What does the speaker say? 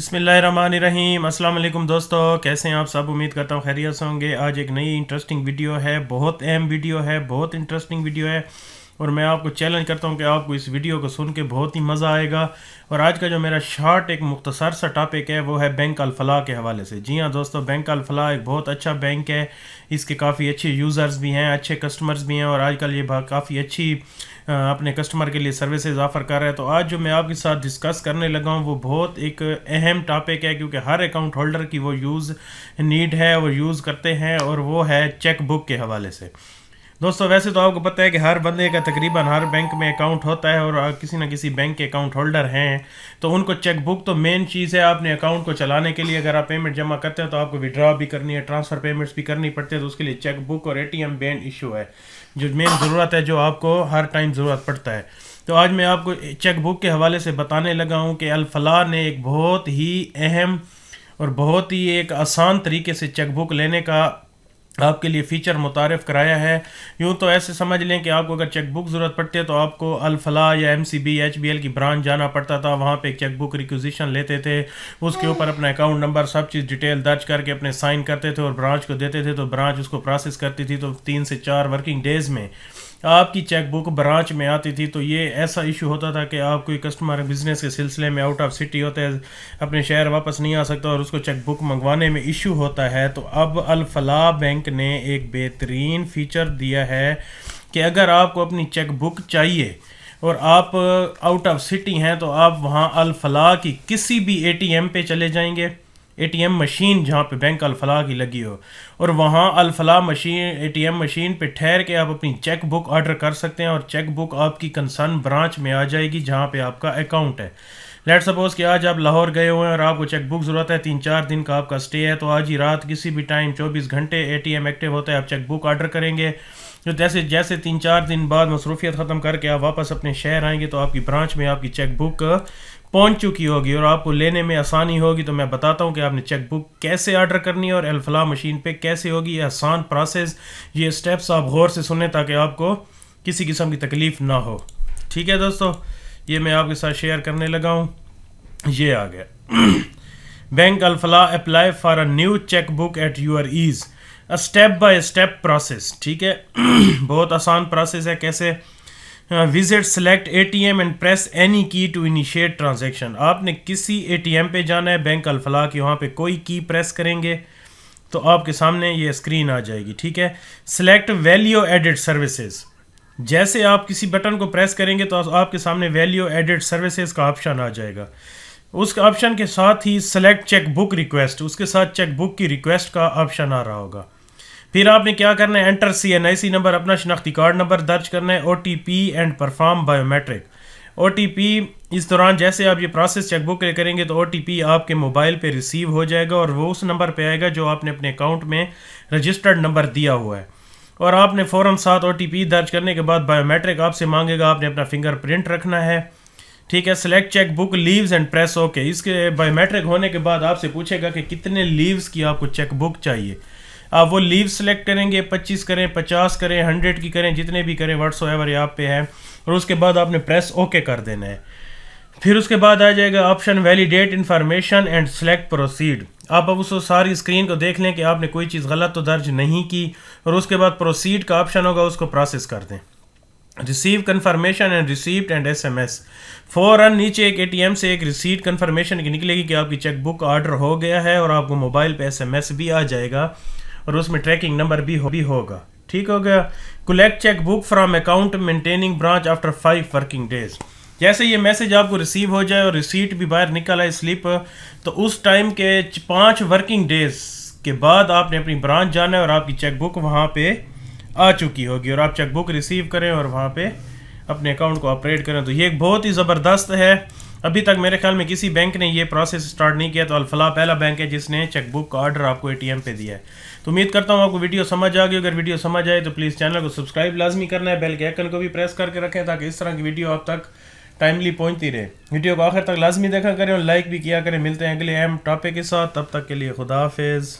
बसमीम अल्लाम दोस्तों कैसे हैं आप सब उम्मीद करता हूँ खैरियत से होंगे आज एक नई इंटरेस्टिंग वीडियो है बहुत अहम वीडियो है बहुत इंटरेस्टिंग वीडियो है और मैं आपको चैलेंज करता हूँ कि आपको इस वीडियो को सुन के बहुत ही मज़ा आएगा और आज का जो मेरा शार्ट एक मुख्तसर सा टॉपिक है वो है बैंक अलफला के हवाले से जी हाँ दोस्तों बैंक अलफला एक बहुत अच्छा बैंक है इसके काफ़ी अच्छे यूज़र्स भी हैं अच्छे कस्टमर्स भी हैं और आजकल ये काफ़ी अच्छी अपने कस्टमर के लिए सर्विसेज ऑफ़र कर रहा है तो आज जो मैं आपके साथ डिस्कस करने लगा हूँ वो बहुत एक अहम टॉपिक है क्योंकि हर अकाउंट होल्डर की वो यूज़ नीड है वो यूज़ करते हैं और वो है चेक बुक के हवाले से दोस्तों वैसे तो आपको पता है कि हर बंदे का तकरीबन हर बैंक में अकाउंट होता है और किसी ना किसी बैंक के अकाउंट होल्डर हैं तो उनको चेकबुक तो मेन चीज़ है आपने अकाउंट को चलाने के लिए अगर आप पेमेंट जमा करते हैं तो आपको विड्रॉ भी करनी है ट्रांसफ़र पेमेंट्स भी करनी पड़ती है तो उसके लिए चेकबुक और A T M ban issue है जो मेन ज़रूरत है जो आपको हर टाइम ज़रूरत पड़ता है तो आज मैं आपको चेकबुक के हवाले से बताने लगा हूँ कि अलफला ने एक बहुत ही अहम और बहुत ही एक आसान तरीके से चेकबुक लेने का आपके लिए फ़ीचर मुतारफ़ कराया है यूँ तो ऐसे समझ लें कि आपको अगर चेकबुक ज़रूरत पड़ती है तो आपको अलफला या M C B H B L की ब्रांच जाना पड़ता था वहाँ पर एक चेकबुक रिक्वजिशन लेते थे उसके ऊपर अपना अकाउंट नंबर सब चीज़ डिटेल दर्ज करके अपने साइन करते थे और ब्रांच को देते थे तो ब्रांच उसको प्रोसेस करती थी तो तीन से चार वर्किंग डेज़ में आपकी चेकबुक ब्रांच में आती थी तो ये ऐसा इशू होता था कि आप कोई कस्टमर बिजनेस के सिलसिले में आउट ऑफ सिटी होते हैं अपने शहर वापस नहीं आ सकता और उसको चेकबुक मंगवाने में इशू होता है तो अब अलफला बैंक ने एक बेहतरीन फीचर दिया है कि अगर आपको अपनी चेकबुक चाहिए और आप आउट ऑफ सिटी हैं तो आप वहाँ अलफला की किसी भी ए पे चले जाएंगे एटीएम मशीन जहाँ पे बैंक अलफला की लगी हो और वहाँ अलफला मशीन एटीएम मशीन पे ठहर के आप अपनी चेक बुक ऑर्डर कर सकते हैं और चेक बुक आपकी कंसर्न ब्रांच में आ जाएगी जहाँ पे आपका अकाउंट है लेट सपोज कि आज आप लाहौर गए हुए हैं और आपको चेकबुक ज़रूरत है तीन चार दिन का आपका स्टे है तो आज ही रात किसी भी टाइम चौबीस घंटे एम एक्टिव होता है आप चेकबुक ऑर्डर करेंगे तो जैसे जैसे तीन चार दिन बाद मसरूफियत ख़त्म करके आप वापस अपने शहर आएंगे तो आपकी ब्रांच में आपकी चेक बुक पहुंच चुकी होगी और आपको लेने में आसानी होगी तो मैं बताता हूं कि आपने चेक बुक कैसे आर्डर करनी है और अल्फला मशीन पे कैसे होगी ये आसान प्रोसेस ये स्टेप्स आप गौर से सुने ताकि आपको किसी किस्म की तकलीफ़ ना हो ठीक है दोस्तों ये मैं आपके साथ शेयर करने लगा हूँ ये आ गया Bank apply for a new cheque book at your ease a step by step process ठीक है बहुत आसान प्रोसेस है कैसे visit select ATM and press any key to initiate transaction आपने किसी एटीएम पे जाना है बैंक अल्फला की वहाँ पे कोई की प्रेस करेंगे तो आपके सामने ये स्क्रीन आ जाएगी ठीक है सिलेक्ट वैल्यू एडिड सर्विसेज जैसे आप किसी बटन को प्रेस करेंगे तो आपके सामने वैल्यू एडिड सर्विसेज का ऑप्शन आ जाएगा उस ऑप्शन के साथ ही सेलेक्ट चेक बुक रिक्वेस्ट उसके साथ चेक बुक की रिक्वेस्ट का ऑप्शन आ रहा होगा फिर आपने क्या करना है enter C N I C number अपना शनाख्ती कार्ड नंबर दर्ज करना है O T P and perform biometric O T P इस दौरान जैसे आप ये प्रोसेस चेकबुक करेंगे तो ओ टी पी आपके मोबाइल पर रिसीव हो जाएगा और वो उस नंबर पर आएगा जो आपने अपने अकाउंट में रजिस्टर्ड नंबर दिया हुआ है और आपने फ़ौरन साथ ओ टी पी दर्ज करने के बाद बायोमेट्रिक आपसे मांगेगा आपने अपना फिंगर प्रिंट रखना है ठीक है select cheque book leaves and press okay इसके बायोमेट्रिक होने के बाद आपसे पूछेगा कि कितने लीव्स की आपको चेक बुक चाहिए आप वो लीव सेलेक्ट करेंगे 25 करें 50 करें 100 की करें जितने भी करें वर्ड्स एवर यहाँ पे है और उसके बाद आपने प्रेस ओके कर देना है फिर उसके बाद आ जाएगा option validate information and select proceed आप अब उसको सारी स्क्रीन को देख लें कि आपने कोई चीज़ गलत तो दर्ज नहीं की और उसके बाद प्रोसीड का ऑप्शन होगा उसको प्रोसेस कर दें receive confirmation and received and SMS फौरन नीचे एक एटीएम से एक रिसीट कन्फर्मेशन की निकलेगी कि आपकी चेकबुक ऑर्डर हो गया है और आपको मोबाइल पे एसएमएस भी आ जाएगा और उसमें ट्रैकिंग नंबर भी हो भी होगा ठीक हो गया collect cheque book from account maintaining branch after five working days जैसे ये मैसेज आपको रिसीव हो जाए और रिसीट भी बाहर निकल आए स्लिप तो उस टाइम के पाँच वर्किंग डेज के बाद आपने अपनी ब्रांच जाना है और आपकी चेकबुक वहाँ पे आ चुकी होगी और आप चेकबुक रिसीव करें और वहाँ पे अपने अकाउंट को ऑपरेट करें तो ये एक बहुत ही ज़बरदस्त है अभी तक मेरे ख्याल में किसी बैंक ने ये प्रोसेस स्टार्ट नहीं किया तो अलफला पहला बैंक है जिसने चेकबुक का ऑर्डर आपको एटीएम पे दिया है तो उम्मीद करता हूँ आपको वीडियो समझ आ गई अगर वीडियो समझ आए तो प्लीज़ चैनल को सब्सक्राइब लाजमी करना है बेल के आइकन को भी प्रेस करके रखें ताकि इस तरह की वीडियो आप तक टाइमली पहुँचती रहे वीडियो को आखिर तक लाजमी देखा करें और लाइक भी किया करें मिलते हैं अगले अहम टॉपिक के साथ तब तक के लिए खुदाफिज़